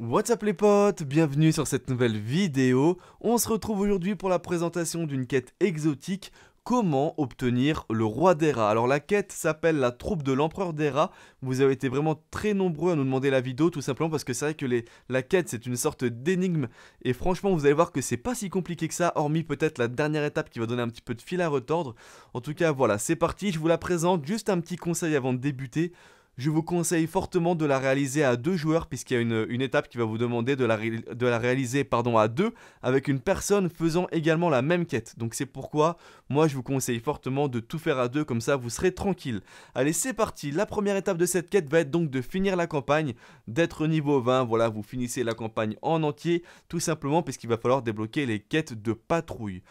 What's up les potes, bienvenue sur cette nouvelle vidéo. On se retrouve aujourd'hui pour la présentation d'une quête exotique comment obtenir le roi des rats. Alors la quête s'appelle la troupe de l'empereur des rats. Vous avez été vraiment très nombreux à nous demander la vidéo tout simplement parce que c'est vrai que la quête c'est une sorte d'énigme et franchement vous allez voir que c'est pas si compliqué que ça hormis peut-être la dernière étape qui va donner un petit peu de fil à retordre. En tout cas voilà c'est parti je vous la présente. Juste un petit conseil avant de débuter. Je vous conseille fortement de la réaliser à deux joueurs puisqu'il y a une, étape qui va vous demander de la, réaliser pardon, à deux avec une personne faisant également la même quête. Donc c'est pourquoi moi je vous conseille fortement de tout faire à deux comme ça vous serez tranquille. Allez c'est parti, la première étape de cette quête va être donc de finir la campagne, d'être niveau 20, voilà vous finissez la campagne en entier tout simplement puisqu'il va falloir débloquer les quêtes de patrouille.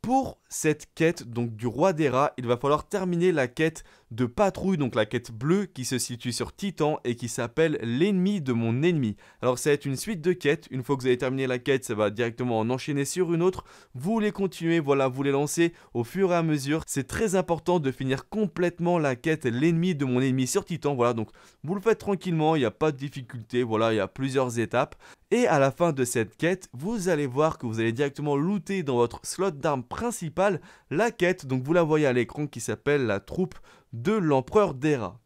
Pour cette quête donc du roi des rats, il va falloir terminer la quête de patrouille, donc la quête bleue qui se situe sur Titan et qui s'appelle l'ennemi de mon ennemi. Alors ça va être une suite de quêtes, une fois que vous avez terminé la quête, ça va directement en enchaîner sur une autre. Vous les continuez, voilà, vous les lancez au fur et à mesure. C'est très important de finir complètement la quête l'ennemi de mon ennemi sur Titan, voilà, donc vous le faites tranquillement, il n'y a pas de difficulté, voilà, il y a plusieurs étapes. Et à la fin de cette quête, vous allez voir que vous allez directement looter dans votre slot d'armes principal la quête, donc vous la voyez à l'écran, qui s'appelle la troupe de l'empereur d'Era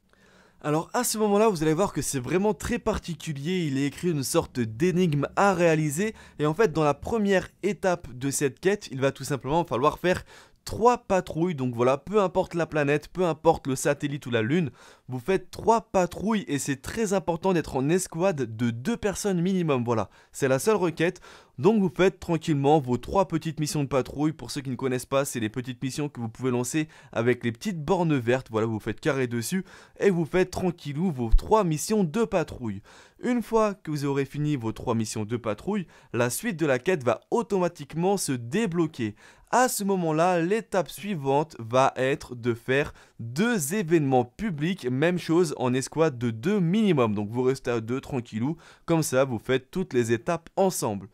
Alors à ce moment-là, vous allez voir que c'est vraiment très particulier, il est écrit une sorte d'énigme à réaliser, et en fait dans la première étape de cette quête, il va tout simplement falloir faire trois patrouilles, donc voilà, peu importe la planète, peu importe le satellite ou la lune, vous faites trois patrouilles et c'est très important d'être en escouade de deux personnes minimum, voilà, c'est la seule requête. Donc vous faites tranquillement vos trois petites missions de patrouille, pour ceux qui ne connaissent pas, c'est les petites missions que vous pouvez lancer avec les petites bornes vertes, voilà, vous faites carré dessus et vous faites tranquillou vos trois missions de patrouille. Une fois que vous aurez fini vos trois missions de patrouille, la suite de la quête va automatiquement se débloquer à ce moment-là, l'étape suivante va être de faire deux événements publics, même chose en escouade de deux minimum. Donc vous restez à deux tranquillou, comme ça vous faites toutes les étapes ensemble.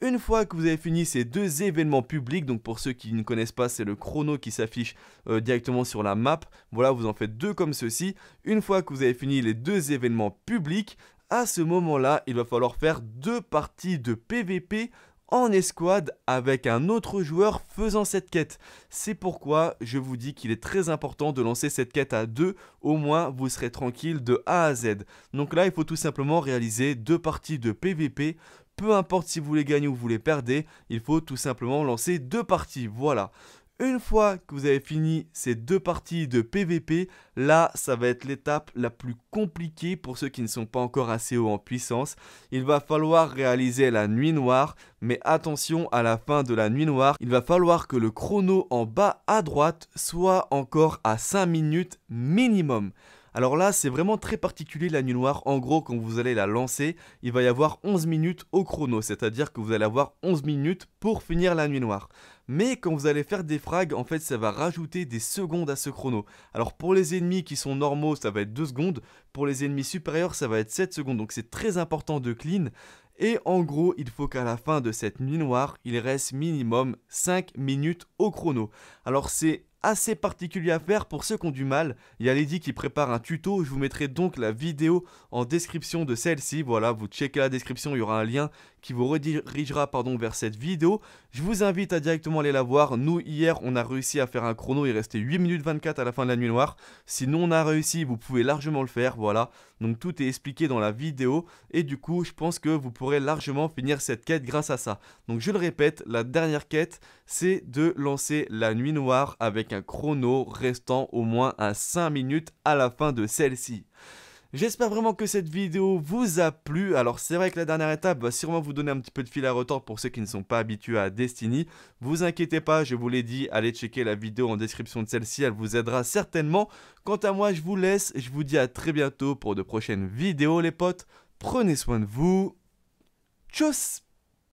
Une fois que vous avez fini ces deux événements publics, donc pour ceux qui ne connaissent pas, c'est le chrono qui s'affiche euh, directement sur la map. Voilà, vous en faites deux comme ceci. Une fois que vous avez fini les deux événements publics, à ce moment-là, il va falloir faire deux parties de PVP en escouade avec un autre joueur faisant cette quête. C'est pourquoi je vous dis qu'il est très important de lancer cette quête à deux, au moins vous serez tranquille de A à Z. Donc là, il faut tout simplement réaliser deux parties de PVP. Peu importe si vous les gagnez ou vous les perdez, il faut tout simplement lancer deux parties, voilà. Une fois que vous avez fini ces deux parties de PVP, là, ça va être l'étape la plus compliquée pour ceux qui ne sont pas encore assez haut en puissance. Il va falloir réaliser la nuit noire, mais attention, à la fin de la nuit noire, il va falloir que le chrono en bas à droite soit encore à 5 minutes minimum. Alors là, c'est vraiment très particulier la nuit noire. En gros, quand vous allez la lancer, il va y avoir 11 minutes au chrono, c'est-à-dire que vous allez avoir 11 minutes pour finir la nuit noire. Mais quand vous allez faire des frags, en fait, ça va rajouter des secondes à ce chrono. Alors pour les ennemis qui sont normaux, ça va être 2 secondes. Pour les ennemis supérieurs, ça va être 7 secondes. Donc c'est très important de clean. Et en gros, il faut qu'à la fin de cette nuit noire, il reste minimum 5 minutes au chrono. Alors c'est assez particulier à faire pour ceux qui ont du mal. Il y a Lady qui prépare un tuto, je vous mettrai donc la vidéo en description de celle-ci. Voilà, vous checkez la description, il y aura un lien qui vous redirigera pardon, vers cette vidéo. Je vous invite à directement aller la voir. Nous, hier, on a réussi à faire un chrono. Il restait 8 minutes 24 à la fin de la nuit noire. Si nous, on a réussi, vous pouvez largement le faire. Voilà. Donc, tout est expliqué dans la vidéo. Et du coup, je pense que vous pourrez largement finir cette quête grâce à ça. Donc, je le répète, la dernière quête, c'est de lancer la nuit noire avec un chrono restant au moins à 5 minutes à la fin de celle-ci. J'espère vraiment que cette vidéo vous a plu. Alors c'est vrai que la dernière étape va sûrement vous donner un petit peu de fil à retordre pour ceux qui ne sont pas habitués à Destiny. Vous inquiétez pas, je vous l'ai dit, allez checker la vidéo en description de celle-ci, elle vous aidera certainement. Quant à moi, je vous laisse, je vous dis à très bientôt pour de prochaines vidéos les potes. Prenez soin de vous. Tchuss